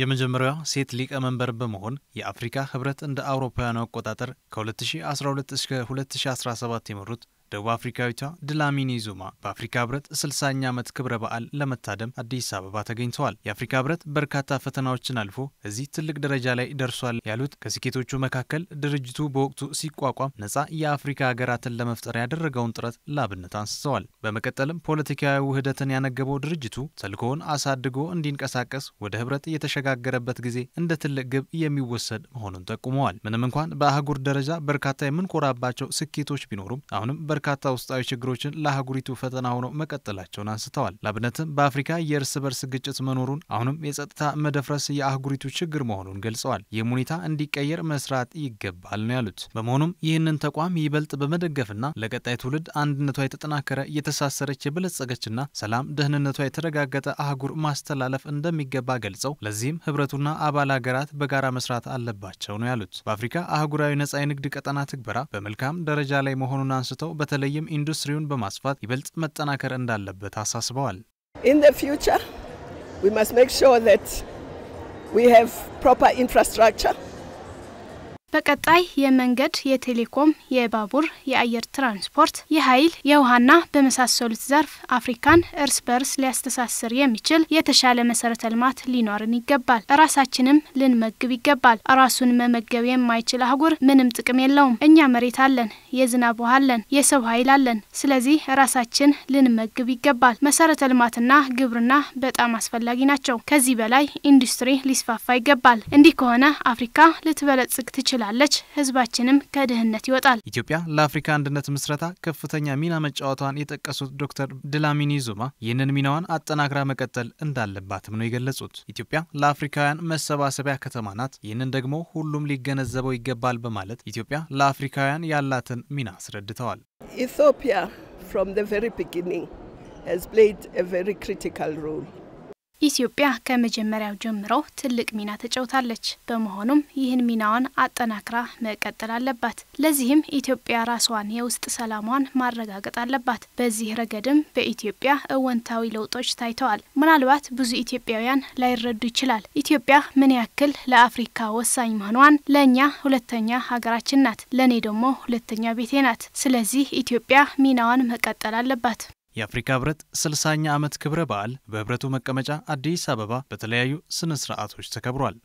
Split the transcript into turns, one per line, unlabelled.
የመጀመሪያዋ ሴት ሊቀመንበር በመሆን የአፍሪካ ህብረት እንደ አውሮፓውያኑ አቆጣጠር ከ2012 እስከ 2017 የመሩት ደቡብ አፍሪካዊቷ ድላሚኒ ዙማ በአፍሪካ ህብረት 60ኛ ዓመት ክብረ በዓል ለመታደም አዲስ አበባ ተገኝተዋል። የአፍሪካ ህብረት በርካታ ፈተናዎችን አልፎ እዚህ ትልቅ ደረጃ ላይ ደርሷል ያሉት ከስኬቶቹ መካከል ድርጅቱ በወቅቱ ሲቋቋም ነፃ የአፍሪካ ሀገራትን ለመፍጠር ያደረገውን ጥረት ላብነት አንስተዋል። በመቀጠልም ፖለቲካዊ ውህደትን ያነገበው ድርጅቱ ተልእኮውን አሳድጎ እንዲንቀሳቀስ ወደ ህብረት የተሸጋገረበት ጊዜ እንደ ትልቅ ግብ የሚወሰድ መሆኑን ጠቁመዋል። ምንም እንኳን በአህጉር ደረጃ በርካታ የምንኮራባቸው ስኬቶች ቢኖሩም አሁንም በርካታ ውስጣዊ ችግሮችን ለአህጉሪቱ ፈተና ሆነው መቀጠላቸውን አንስተዋል። ለአብነትም በአፍሪካ የእርስ በርስ ግጭት መኖሩን፣ አሁንም የጸጥታ መደፍረስ የአህጉሪቱ ችግር መሆኑን ገልጸዋል። ይህም ሁኔታ እንዲቀየር መስራት ይገባል ነው ያሉት። በመሆኑም ይህንን ተቋም ይበልጥ በመደገፍና ለቀጣይ ትውልድ አንድነቷ የተጠናከረ የተሳሰረች የበለጸገችና ሰላም ደህንነቷ የተረጋገጠ አህጉር ማስተላለፍ እንደሚገባ ገልጸው ለዚህም ህብረቱና አባል ሀገራት በጋራ መስራት አለባቸው ነው ያሉት። በአፍሪካ አህጉራዊ ነጻ የንግድ ቀጠና ትግበራ በመልካም ደረጃ ላይ መሆኑን አንስተው በተለይም ኢንዱስትሪውን በማስፋት ይበልጥ መጠናከር እንዳለበት አሳስበዋል።
ኢን ዘ ፊውቸር ዊ መስት ሜክ ሹር ዛት ዊ ፕሮፐር ኢንፍራስትራክቸር
በቀጣይ የመንገድ፣ የቴሌኮም፣ የባቡር፣ የአየር ትራንስፖርት፣ የኃይል፣ የውሃና በመሳሰሉት ዘርፍ አፍሪካን እርስ በርስ ሊያስተሳስር የሚችል የተሻለ መሰረተ ልማት ሊኖርን ይገባል። ራሳችንም ልንመግብ ይገባል። ራሱን መመገብ የማይችል አህጉር ምንም ጥቅም የለውም። እኛ መሬት አለን፣ የዝናብ ውሃ አለን፣ የሰው ኃይል አለን። ስለዚህ ራሳችን ልንመግብ ይገባል። መሰረተ ልማትና ግብርና በጣም አስፈላጊ ናቸው። ከዚህ በላይ ኢንዱስትሪ ሊስፋፋ ይገባል። እንዲህ ከሆነ አፍሪካ ልትበለጽግ ትችላል። ትችላለች፣ ህዝባችንም ከድህነት ይወጣል።
ኢትዮጵያ ለአፍሪካ አንድነት ምስረታ ከፍተኛ ሚና መጫወቷን የጠቀሱት ዶክተር ድላሚኒ ዙማ ይህንን ሚናዋን አጠናክራ መቀጠል እንዳለባትም ነው የገለጹት። ኢትዮጵያ ለአፍሪካውያን መሰባሰቢያ ከተማ ናት፣ ይህንን ደግሞ ሁሉም ሊገነዘበው ይገባል በማለት ኢትዮጵያ ለአፍሪካውያን ያላትን ሚና አስረድተዋል።
ኢትዮጵያ ፍሮም ቨሪ very beginning has ቨሪ ክሪቲካል ሮል
ኢትዮጵያ ከመጀመሪያው ጀምሮ ትልቅ ሚና ተጫውታለች። በመሆኑም ይህን ሚናዋን አጠናክራ መቀጠል አለባት። ለዚህም ኢትዮጵያ ራሷን የውስጥ ሰላሟን ማረጋገጥ አለባት። በዚህ ረገድም በኢትዮጵያ እወንታዊ ለውጦች ታይተዋል። ምናልባት ብዙ ኢትዮጵያውያን ላይረዱ ይችላል። ኢትዮጵያ ምን ያክል ለአፍሪካ ወሳኝ መሆኗን ለእኛ ሁለተኛ ሀገራችን ናት፣ ለእኔ ደግሞ ሁለተኛ ቤቴ ናት። ስለዚህ ኢትዮጵያ ሚናዋን መቀጠል አለባት።
የአፍሪካ ህብረት 60ኛ ዓመት ክብረ በዓል በህብረቱ መቀመጫ አዲስ አበባ በተለያዩ ስነ ስርዓቶች ተከብሯል።